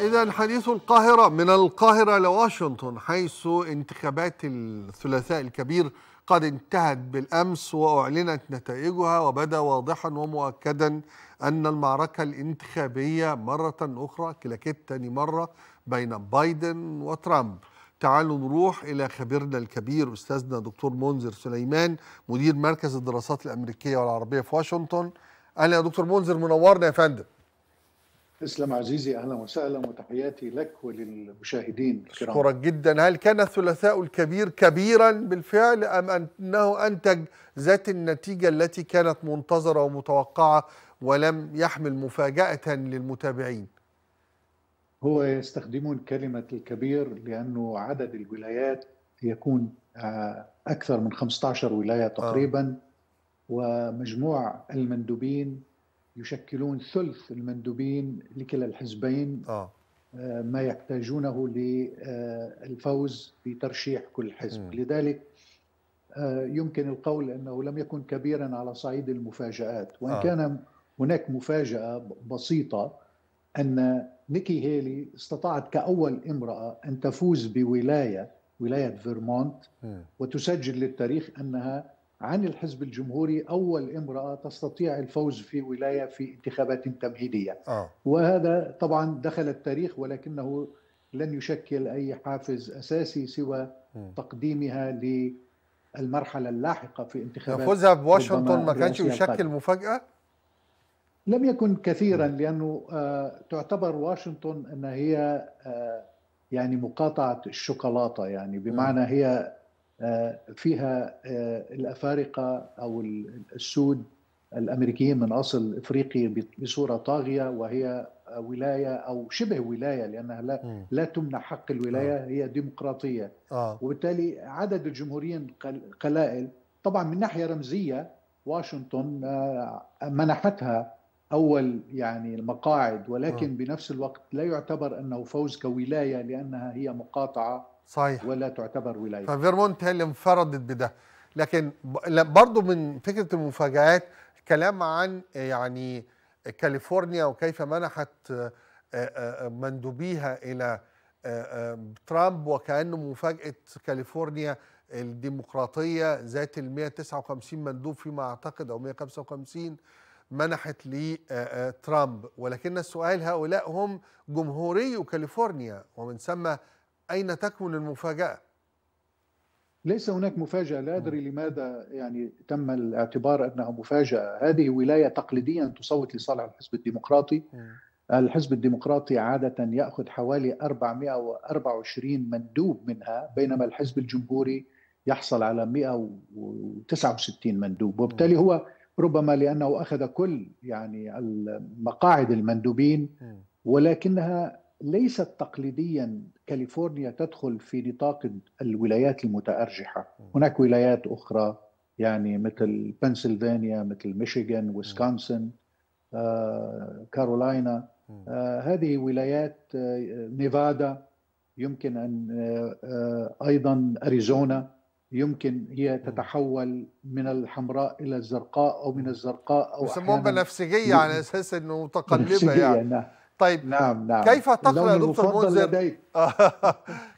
إذا حديث القاهرة من القاهرة لواشنطن حيث انتخابات الثلاثاء الكبير قد انتهت بالأمس وأعلنت نتائجها وبدا واضحا ومؤكدا أن المعركة الانتخابية مرة أخرى كلاكيت تاني مرة بين بايدن وترامب تعالوا نروح إلى خبيرنا الكبير أستاذنا دكتور منذر سليمان مدير مركز الدراسات الأمريكية والعربية في واشنطن أهلا يا دكتور منذر منورنا يا فندم تسلم عزيزي اهلا وسهلا وتحياتي لك وللمشاهدين الكرام اشكرك جدا هل كان الثلاثاء الكبير كبيرا بالفعل ام انه انتج ذات النتيجه التي كانت منتظره ومتوقعه ولم يحمل مفاجاه للمتابعين هو يستخدمون كلمه الكبير لانه عدد الولايات يكون آه، اكثر من 15 ولايه آه. تقريبا آه. ومجموع المندوبين يشكلون ثلث المندوبين لكلا الحزبين آه. آه. ما يحتاجونه للفوز بترشيح كل حزب م. لذلك آه، يمكن القول أنه لم يكن كبيرا على صعيد المفاجآت وإن آه. كان هناك مفاجأة بسيطة أن نيكي هيلي استطاعت كأول امرأة أن تفوز بولاية ولاية فيرمونت وتسجل للتاريخ أنها عن الحزب الجمهوري أول امرأة تستطيع الفوز في ولاية في انتخابات تمهيدية آه. وهذا طبعا دخل التاريخ ولكنه لن يشكل أي حافز أساسي سوى م. تقديمها للمرحلة اللاحقة في انتخابات يعني فوزها بواشنطن ما كانش يشكل مفاجأة؟ لم يكن كثيرا م. لأنه آه تعتبر واشنطن أن هي آه يعني مقاطعة الشوكولاتة يعني بمعنى م. هي آه، فيها آه، الافارقه او السود الامريكيين من اصل افريقي بصوره طاغيه وهي ولايه او شبه ولايه لانها لا لا تمنع حق الولايه آه. هي ديمقراطيه آه. وبالتالي عدد الجمهوريين قلائل طبعا من ناحيه رمزيه واشنطن منحتها اول يعني المقاعد ولكن بنفس الوقت لا يعتبر انه فوز كولايه لانها هي مقاطعه صحيح ولا تعتبر ولايه ففيرمونت هي اللي انفردت بده لكن برضه من فكره المفاجات كلام عن يعني كاليفورنيا وكيف منحت آه، آه، آه، مندوبيها الى ترامب وكانه مفاجاه كاليفورنيا الديمقراطيه ذات ال 159 مندوب فيما اعتقد او 155 منحت لترامب ولكن السؤال هؤلاء هم جمهوري كاليفورنيا ومن ثم أين تكمن المفاجأة؟ ليس هناك مفاجأة لا أدري نعم. لماذا يعني تم الاعتبار أنها مفاجأة هذه ولاية تقليديا تصوت لصالح الحزب الديمقراطي نعم. الحزب الديمقراطي عادة يأخذ حوالي 424 مندوب منها بينما الحزب الجمهوري يحصل على 169 مندوب وبالتالي هو ربما لأنه أخذ كل يعني مقاعد المندوبين نعم. ولكنها ليست تقليديا كاليفورنيا تدخل في نطاق الولايات المتأرجحة هناك ولايات أخرى يعني مثل بنسلفانيا مثل ميشيغان ويسكونسن آه، كارولاينا آه، هذه ولايات آه، نيفادا يمكن أن آه، آه، أيضا أريزونا يمكن هي تتحول من الحمراء الى الزرقاء او من الزرقاء او يسموها بنفسجيه على يعني اساس انه متقلبه يعني نعم. طيب نعم نعم كيف تقرا دكتور منذر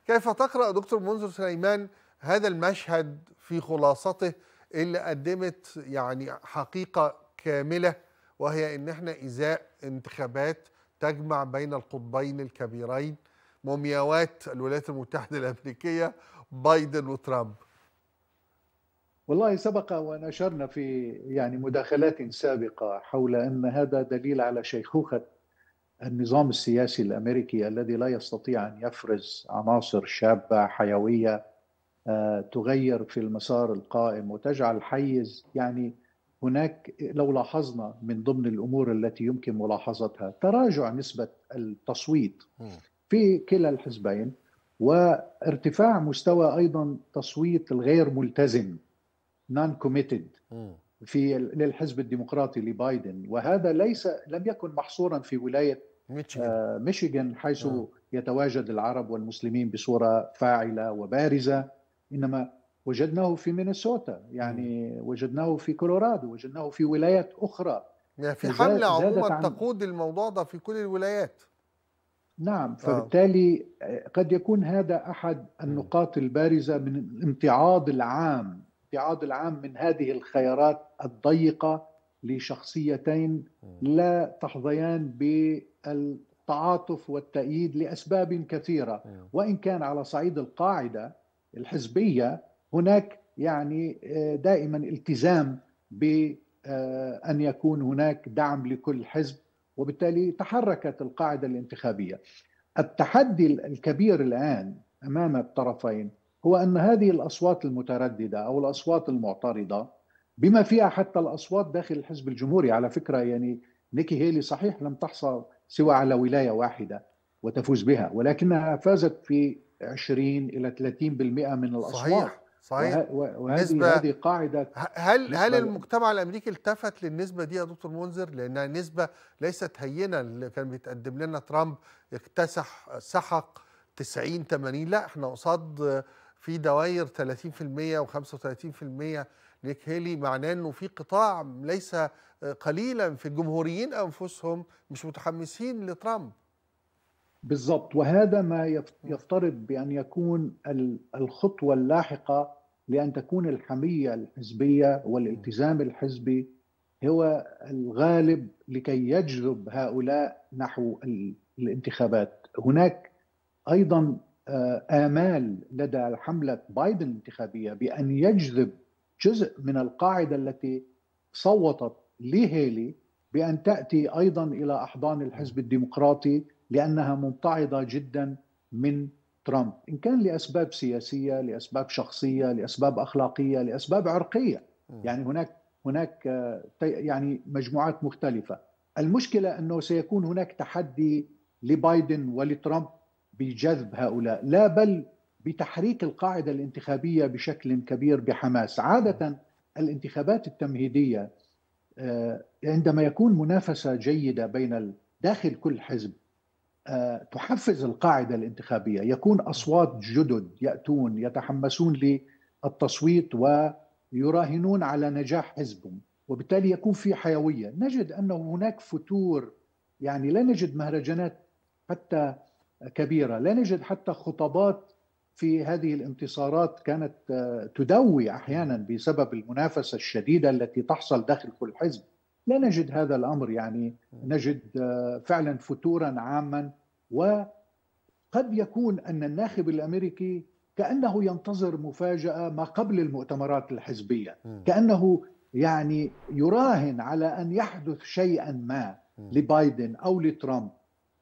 كيف تقرا دكتور منذر سليمان هذا المشهد في خلاصته اللي قدمت يعني حقيقه كامله وهي ان احنا ازاء انتخابات تجمع بين القطبين الكبيرين مومياوات الولايات المتحده الامريكيه بايدن وترامب والله سبق وان اشرنا في يعني مداخلات سابقه حول ان هذا دليل على شيخوخه النظام السياسي الامريكي الذي لا يستطيع ان يفرز عناصر شابه حيويه آه، تغير في المسار القائم وتجعل حيز يعني هناك لو لاحظنا من ضمن الامور التي يمكن ملاحظتها تراجع نسبه التصويت في كلا الحزبين وارتفاع مستوى ايضا تصويت الغير ملتزم نون كوميتد في للحزب الديمقراطي لبايدن وهذا ليس لم يكن محصورا في ولايه آه، ميشيغان, حيث آه. يتواجد العرب والمسلمين بصورة فاعلة وبارزة إنما وجدناه في مينيسوتا يعني وجدناه في كولورادو وجدناه في ولايات أخرى يعني في حملة عموما تقود الموضوع ده في كل الولايات نعم آه. فبالتالي آه. قد يكون هذا أحد النقاط البارزة من الامتعاض العام الامتعاض العام من هذه الخيارات الضيقة لشخصيتين لا تحظيان بالتعاطف والتأييد لأسباب كثيرة وإن كان على صعيد القاعدة الحزبية هناك يعني آه، دائما التزام بأن آه، يكون هناك دعم لكل حزب وبالتالي تحركت القاعدة الانتخابية التحدي الكبير الآن أمام الطرفين هو أن هذه الأصوات المترددة أو الأصوات المعترضة بما فيها حتى الاصوات داخل الحزب الجمهوري على فكره يعني نيكي هيلي صحيح لم تحصل سوى على ولايه واحده وتفوز بها ولكنها فازت في 20 الى 30% من الاصوات صحيح صحيح وهذه نسبة هذه قاعده هل هل المجتمع الامريكي التفت للنسبه دي يا دكتور منذر لانها نسبه ليست هينه اللي كان بيتقدم لنا ترامب اكتسح سحق 90 80 لا احنا قصاد في دوائر 30% و35% نيك هيلي معناه انه في قطاع ليس آه، قليلا في الجمهوريين انفسهم مش متحمسين لترامب بالضبط وهذا ما يفترض بان يكون الخطوه اللاحقه لان تكون الحميه الحزبيه والالتزام الحزبي هو الغالب لكي يجذب هؤلاء نحو الانتخابات هناك ايضا آه، امال لدى حمله بايدن الانتخابيه بان يجذب جزء من القاعده التي صوتت لهيلي بان تاتي ايضا الى احضان الحزب الديمقراطي لانها ممتعضة جدا من ترامب ان كان لاسباب سياسيه لاسباب شخصيه لاسباب اخلاقيه لاسباب عرقيه يعني هناك هناك آه، يعني مجموعات مختلفه المشكله انه سيكون هناك تحدي لبايدن ولترامب بجذب هؤلاء لا بل بتحريك القاعده الانتخابيه بشكل كبير بحماس عاده الانتخابات التمهيديه آه، عندما يكون منافسه جيده بين داخل كل حزب آه، تحفز القاعده الانتخابيه يكون اصوات جدد ياتون يتحمسون للتصويت ويراهنون على نجاح حزبهم وبالتالي يكون في حيويه نجد انه هناك فتور يعني لا نجد مهرجانات حتى كبيره لا نجد حتى خطابات في هذه الانتصارات كانت آه، تدوي احيانا بسبب المنافسه الشديده التي تحصل داخل كل حزب لا نجد هذا الامر يعني نجد آه، فعلا فتورا عاما وقد يكون ان الناخب الامريكي كانه ينتظر مفاجاه ما قبل المؤتمرات الحزبيه كانه يعني يراهن على ان يحدث شيئا ما لبايدن او لترامب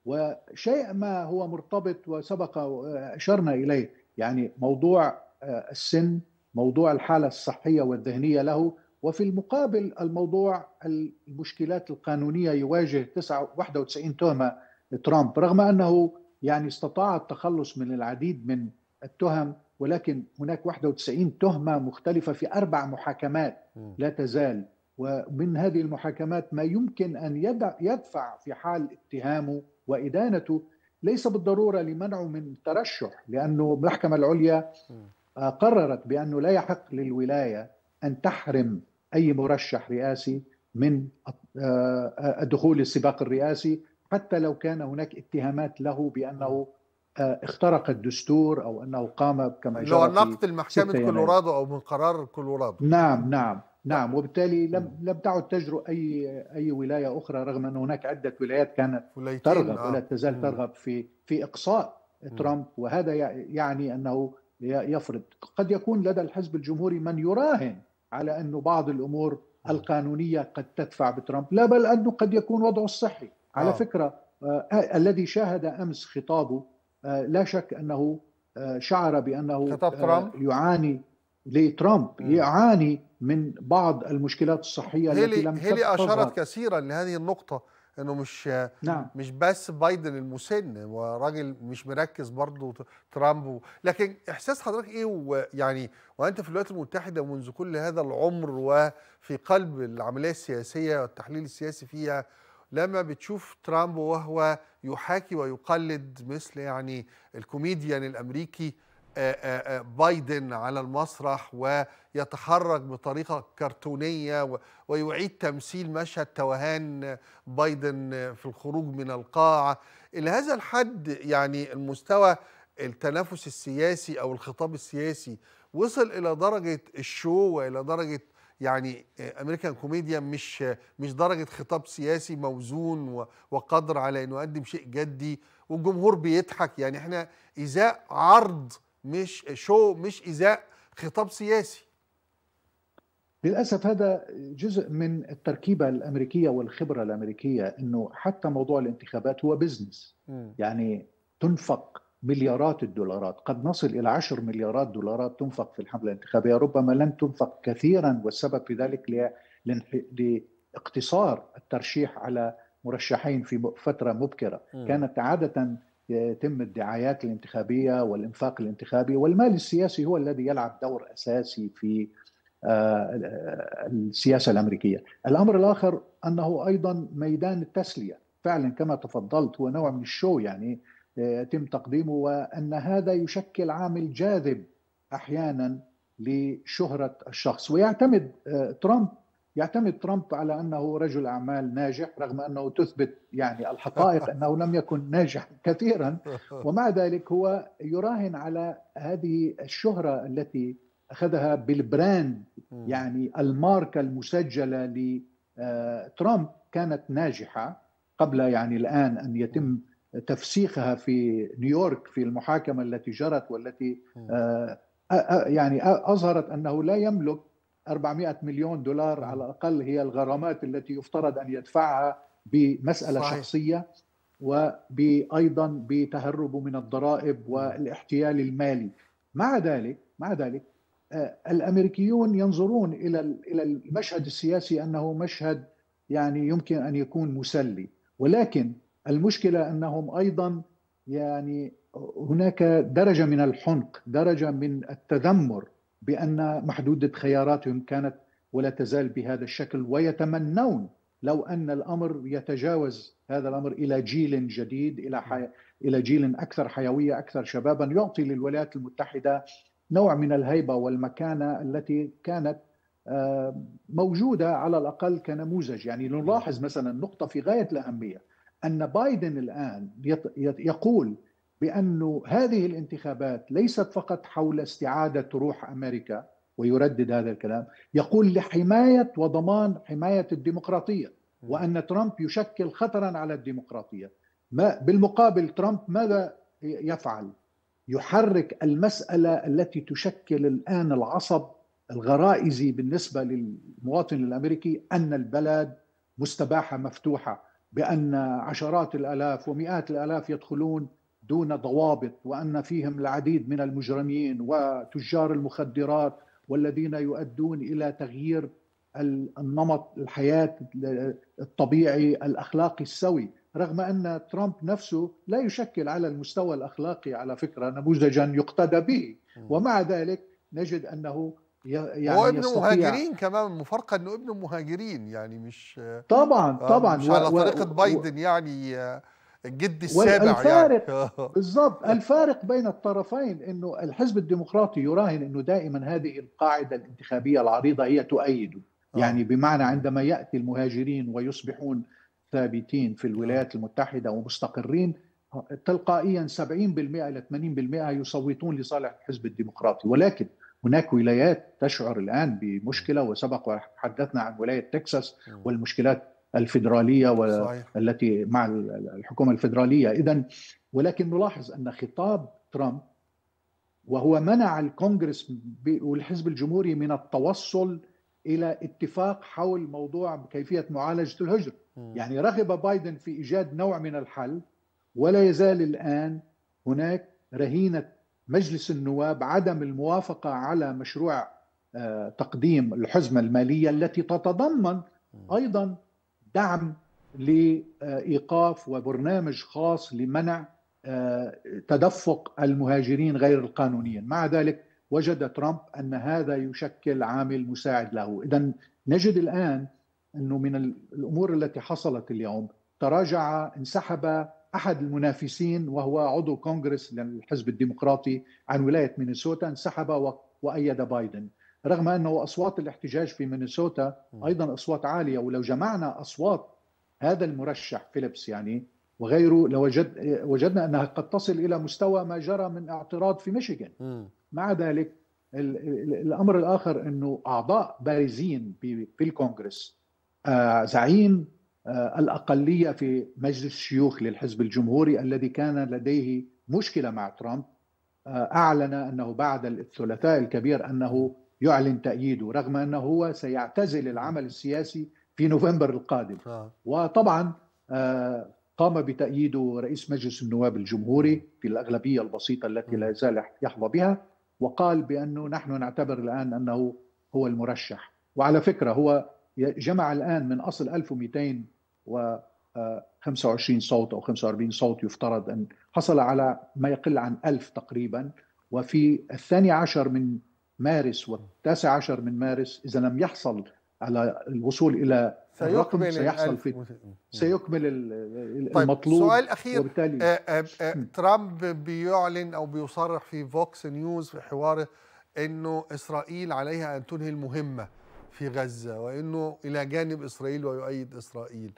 وشيء ما هو مرتبط وسبق آه، اشرنا اليه يعني موضوع آه، السن موضوع الحاله الصحيه والذهنيه له وفي المقابل الموضوع المشكلات القانونيه يواجه 91 تهمه ترامب رغم انه يعني استطاع التخلص من العديد من التهم ولكن هناك 91 تهمه مختلفه في اربع محاكمات لا تزال ومن هذه المحاكمات ما يمكن ان يدفع في حال اتهامه وادانته ليس بالضروره لمنعه من ترشح لانه المحكمه العليا آه، قررت بانه لا يحق للولايه ان تحرم اي مرشح رئاسي من الدخول آه، آه، للسباق الرئاسي حتى لو كان هناك اتهامات له بانه اخترق الدستور او انه قام كما جرى لو نقد المحكمه كولورادو او من قرار كولورادو نعم نعم نعم وبالتالي لم نعم. لم تعد تجرؤ اي اي ولايه اخرى رغم ان هناك عده ولايات كانت ترغب آه. ولا تزال ترغب في في اقصاء ترامب وهذا يعني انه يفرض قد يكون لدى الحزب الجمهوري من يراهن على أن بعض الأمور نعم. القانونية قد تدفع بترامب لا بل أنه قد يكون وضعه الصحي على آه. فكرة آه الذي شاهد أمس خطابه آه لا شك أنه آه شعر بأنه خطاب ترامب؟ آه يعاني لترامب يعاني من بعض المشكلات الصحيه التي لم هيلي اشارت كثيرا لهذه النقطه انه مش نعم. مش بس بايدن المسن وراجل مش مركز برضه ترامب لكن احساس حضرتك ايه ويعني وانت في الولايات المتحده منذ كل هذا العمر وفي قلب العمليه السياسيه والتحليل السياسي فيها لما بتشوف ترامب وهو يحاكي ويقلد مثل يعني الكوميديان الامريكي آه، آه، آه، بايدن على المسرح ويتحرك بطريقة كرتونية ويعيد تمثيل مشهد توهان بايدن في الخروج من القاعة إلى هذا الحد يعني المستوى التنافس السياسي أو الخطاب السياسي وصل إلى درجة الشو وإلى درجة يعني امريكان كوميديا مش مش درجه خطاب سياسي موزون وقادر على انه يقدم شيء جدي والجمهور بيضحك يعني احنا ازاء عرض مش شو مش إزاء خطاب سياسي للاسف هذا جزء من التركيبه الامريكيه والخبره الامريكيه انه حتى موضوع الانتخابات هو بزنس يعني تنفق مليارات الدولارات قد نصل الى 10 مليارات دولارات تنفق في الحمله الانتخابيه ربما لن تنفق كثيرا والسبب في ذلك لاقتصار الترشيح على مرشحين في فتره مبكره كانت عاده يتم الدعايات الانتخابيه والانفاق الانتخابي والمال السياسي هو الذي يلعب دور اساسي في آه، السياسه الامريكيه. الامر الاخر انه ايضا ميدان التسليه، فعلا كما تفضلت هو نوع من الشو يعني آه، يتم تقديمه وان هذا يشكل عامل جاذب احيانا لشهره الشخص ويعتمد آه، ترامب يعتمد ترامب على انه رجل اعمال ناجح رغم انه تثبت يعني الحقائق انه لم يكن ناجح كثيرا ومع ذلك هو يراهن على هذه الشهره التي اخذها بالبراند يعني الماركه المسجله لترامب آه، كانت ناجحه قبل يعني الان ان يتم تفسيخها في نيويورك في المحاكمه التي جرت والتي آه، آه، يعني اظهرت انه لا يملك 400 مليون دولار نعم. على الاقل هي الغرامات التي يفترض ان يدفعها بمساله صحيح. شخصيه وايضا بتهربه من الضرائب نعم. والاحتيال المالي مع ذلك مع ذلك آه، الامريكيون ينظرون الى الى المشهد السياسي انه مشهد يعني يمكن ان يكون مسلي ولكن المشكله انهم ايضا يعني هناك درجه من الحنق درجه من التذمر بان محدوده خياراتهم كانت ولا تزال بهذا الشكل ويتمنون لو ان الامر يتجاوز هذا الامر الى جيل جديد الى حي... الى جيل اكثر حيويه اكثر شبابا يعطي للولايات المتحده نوع من الهيبه والمكانه التي كانت آه، موجوده على الاقل كنموذج يعني نلاحظ مثلا نقطه في غايه الاهميه ان بايدن الان يقول بأن هذه الانتخابات ليست فقط حول استعادة روح أمريكا ويردد هذا الكلام يقول لحماية وضمان حماية الديمقراطية وأن ترامب يشكل خطرا على الديمقراطية ما بالمقابل ترامب ماذا يفعل يحرك المسألة التي تشكل الآن العصب الغرائزي بالنسبة للمواطن الأمريكي أن البلد مستباحة مفتوحة بأن عشرات الآلاف ومئات الآلاف يدخلون دون ضوابط وان فيهم العديد من المجرمين وتجار المخدرات والذين يؤدون الى تغيير النمط الحياه الطبيعي الاخلاقي السوي رغم ان ترامب نفسه لا يشكل على المستوى الاخلاقي على فكره نموذجا يقتدى به ومع ذلك نجد انه يعني هو ابن مهاجرين كمان المفارقه انه ابن مهاجرين يعني مش طبعا آه، طبعا مش على طريقه بايدن يعني آه، الجد السابع الفارق يعني. بالضبط الفارق بين الطرفين انه الحزب الديمقراطي يراهن انه دائما هذه القاعده الانتخابيه العريضه هي تؤيده آه. يعني بمعنى عندما ياتي المهاجرين ويصبحون ثابتين في الولايات المتحده ومستقرين تلقائيا 70% الى 80% يصوتون لصالح الحزب الديمقراطي ولكن هناك ولايات تشعر الان بمشكله وسبق وتحدثنا عن ولايه تكساس آه. والمشكلات الفيدراليه والتي مع الحكومه الفيدراليه اذا ولكن نلاحظ ان خطاب ترامب وهو منع الكونغرس والحزب الجمهوري من التوصل الى اتفاق حول موضوع كيفيه معالجه الهجره يعني رغب بايدن في ايجاد نوع من الحل ولا يزال الان هناك رهينه مجلس النواب عدم الموافقه على مشروع آه، تقديم الحزمه الماليه التي تتضمن ايضا دعم لايقاف وبرنامج خاص لمنع آه، تدفق المهاجرين غير القانونيين مع ذلك وجد ترامب ان هذا يشكل عامل مساعد له اذا نجد الان انه من الامور التي حصلت اليوم تراجع انسحب احد المنافسين وهو عضو كونغرس للحزب الديمقراطي عن ولايه مينيسوتا انسحب وايد بايدن رغم انه اصوات الاحتجاج في مينيسوتا ايضا اصوات عاليه ولو جمعنا اصوات هذا المرشح فيليبس يعني وغيره لوجد وجدنا انها قد تصل الى مستوى ما جرى من اعتراض في ميشيغان مع ذلك الامر الاخر انه اعضاء بارزين في بالكونغرس آه، زعيم آه، الاقليه في مجلس الشيوخ للحزب الجمهوري الذي كان لديه مشكله مع ترامب آه، اعلن انه بعد الثلاثاء الكبير انه يعلن تأييده رغم أنه هو سيعتزل العمل السياسي في نوفمبر القادم وطبعا آه، قام بتأييده رئيس مجلس النواب الجمهوري في الأغلبية البسيطة التي لا يزال يحظى بها وقال بأنه نحن نعتبر الآن أنه هو المرشح وعلى فكرة هو جمع الآن من أصل 1225 آه، صوت أو 45 صوت يفترض أن حصل على ما يقل عن ألف تقريبا وفي الثاني عشر من مارس والتاسع عشر من مارس إذا لم يحصل على الوصول إلى سيكمل سيحصل في سيكمل طيب، المطلوب طيب سؤال اخير وبالتالي آه، آه، آه، ترامب بيعلن او بيصرح في فوكس نيوز في حواره انه اسرائيل عليها ان تنهي المهمه في غزه وانه الى جانب اسرائيل ويؤيد اسرائيل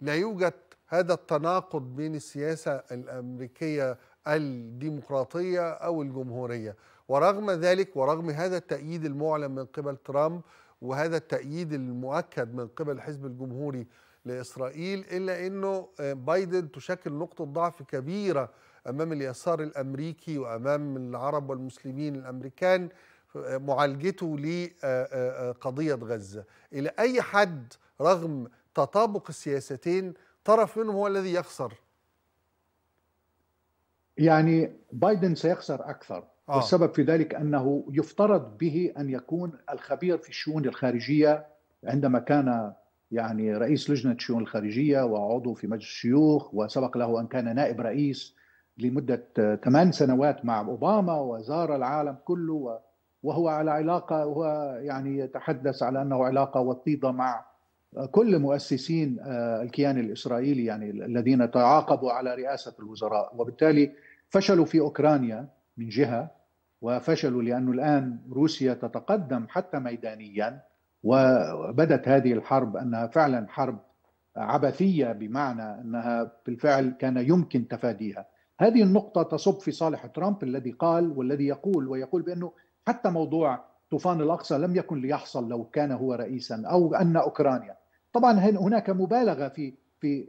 لا يوجد هذا التناقض بين السياسه الامريكيه الديمقراطيه او الجمهوريه ورغم ذلك ورغم هذا التأييد المعلن من قبل ترامب وهذا التأييد المؤكد من قبل الحزب الجمهوري لإسرائيل إلا أنه آه، بايدن تشكل نقطة ضعف كبيرة أمام اليسار الأمريكي وأمام العرب والمسلمين الأمريكان آه، معالجته لقضية آه، غزة إلى أي حد رغم تطابق السياستين طرف منهم هو الذي يخسر يعني بايدن سيخسر أكثر آه. والسبب في ذلك أنه يفترض به أن يكون الخبير في الشؤون الخارجية عندما كان يعني رئيس لجنة الشؤون الخارجية وعضو في مجلس الشيوخ وسبق له أن كان نائب رئيس لمدة ثمان سنوات مع أوباما وزار العالم كله وهو على علاقة وهو يعني يتحدث على أنه علاقة وطيدة مع كل مؤسسين آه، الكيان الإسرائيلي يعني الذين تعاقبوا على رئاسة الوزراء وبالتالي فشلوا في أوكرانيا من جهه وفشلوا لانه الان روسيا تتقدم حتى ميدانيا وبدت هذه الحرب انها فعلا حرب عبثيه بمعنى انها بالفعل كان يمكن تفاديها. هذه النقطه تصب في صالح ترامب الذي قال والذي يقول ويقول بانه حتى موضوع طوفان الاقصى لم يكن ليحصل لو كان هو رئيسا او ان اوكرانيا. طبعا هناك مبالغه في في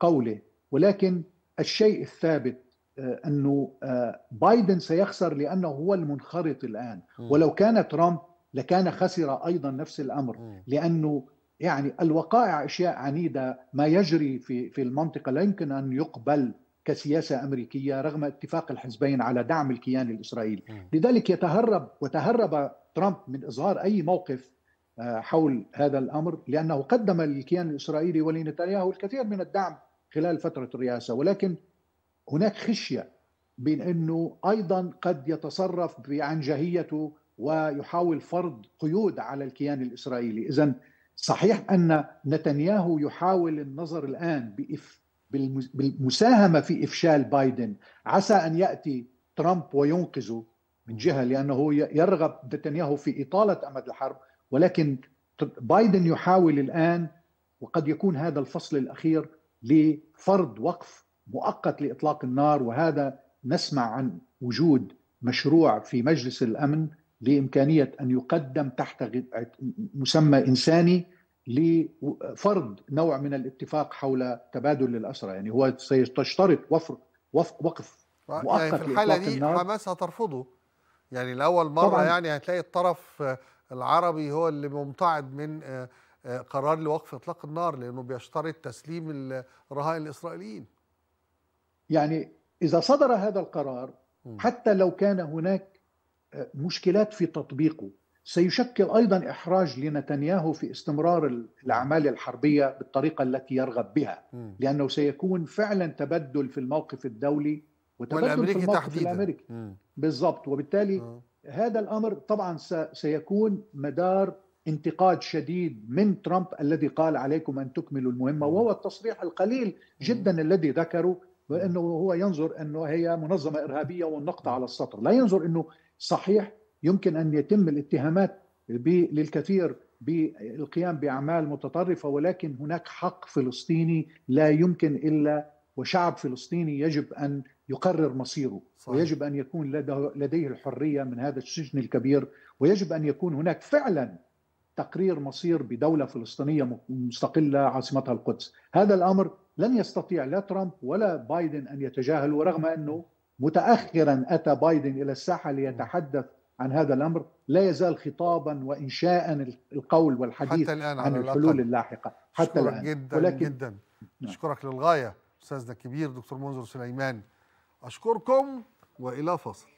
قوله ولكن الشيء الثابت آه، انه آه، بايدن سيخسر لانه هو المنخرط الان ولو كان ترامب لكان خسر ايضا نفس الامر لانه يعني الوقائع اشياء عنيده ما يجري في في المنطقه لا يمكن ان يقبل كسياسه امريكيه رغم اتفاق الحزبين على دعم الكيان الاسرائيلي لذلك يتهرب وتهرب ترامب من اظهار اي موقف آه، حول هذا الامر لانه قدم للكيان الاسرائيلي ولنتنياهو الكثير من الدعم خلال فتره الرئاسه ولكن هناك خشيه بين انه ايضا قد يتصرف بعنجهيته ويحاول فرض قيود على الكيان الاسرائيلي، اذا صحيح ان نتنياهو يحاول النظر الان بإف بالمساهمه في افشال بايدن، عسى ان ياتي ترامب وينقذه من جهه لانه يرغب نتنياهو في اطاله امد الحرب، ولكن بايدن يحاول الان وقد يكون هذا الفصل الاخير لفرض وقف مؤقت لاطلاق النار وهذا نسمع عن وجود مشروع في مجلس الامن لامكانيه ان يقدم تحت مسمى انساني لفرض نوع من الاتفاق حول تبادل الاسرى يعني هو سيشترط وفر وفق وقف طيب، يعني مؤقت في الحاله دي النار. حماس هترفضه يعني لاول مره طبعاً يعني هتلاقي الطرف العربي هو اللي ممتعض من آه، آه، قرار لوقف اطلاق النار لانه بيشترط تسليم الرهائن الاسرائيليين يعني اذا صدر هذا القرار حتى لو كان هناك آه، مشكلات في تطبيقه سيشكل ايضا احراج لنتنياهو في استمرار الاعمال الحربيه بالطريقه التي يرغب بها لانه سيكون فعلا تبدل في الموقف الدولي وتبدل والأمريكي في الموقف تحديدا. الامريكي بالضبط وبالتالي م. هذا الامر طبعا سيكون مدار انتقاد شديد من ترامب الذي قال عليكم ان تكملوا المهمه وهو التصريح القليل جدا الذي ذكره بانه نعم. هو ينظر انه هي منظمه ارهابيه والنقطه نعم. على السطر، لا ينظر انه صحيح يمكن ان يتم الاتهامات للكثير بالقيام باعمال متطرفه ولكن هناك حق فلسطيني لا يمكن الا وشعب فلسطيني يجب ان يقرر مصيره صحيح. ويجب ان يكون لديه الحريه من هذا السجن الكبير ويجب ان يكون هناك فعلا تقرير مصير بدوله فلسطينيه مستقله عاصمتها القدس، هذا الامر لن يستطيع لا ترامب ولا بايدن ان يتجاهلوا رغم انه متاخرا اتى بايدن الى الساحه ليتحدث عن هذا الامر لا يزال خطابا وانشاء القول والحديث حتى الآن عن الحلول اللاحقه حتى الان جدا ولكن جدا نعم. اشكرك للغايه استاذنا الكبير دكتور منذر سليمان اشكركم والى فصل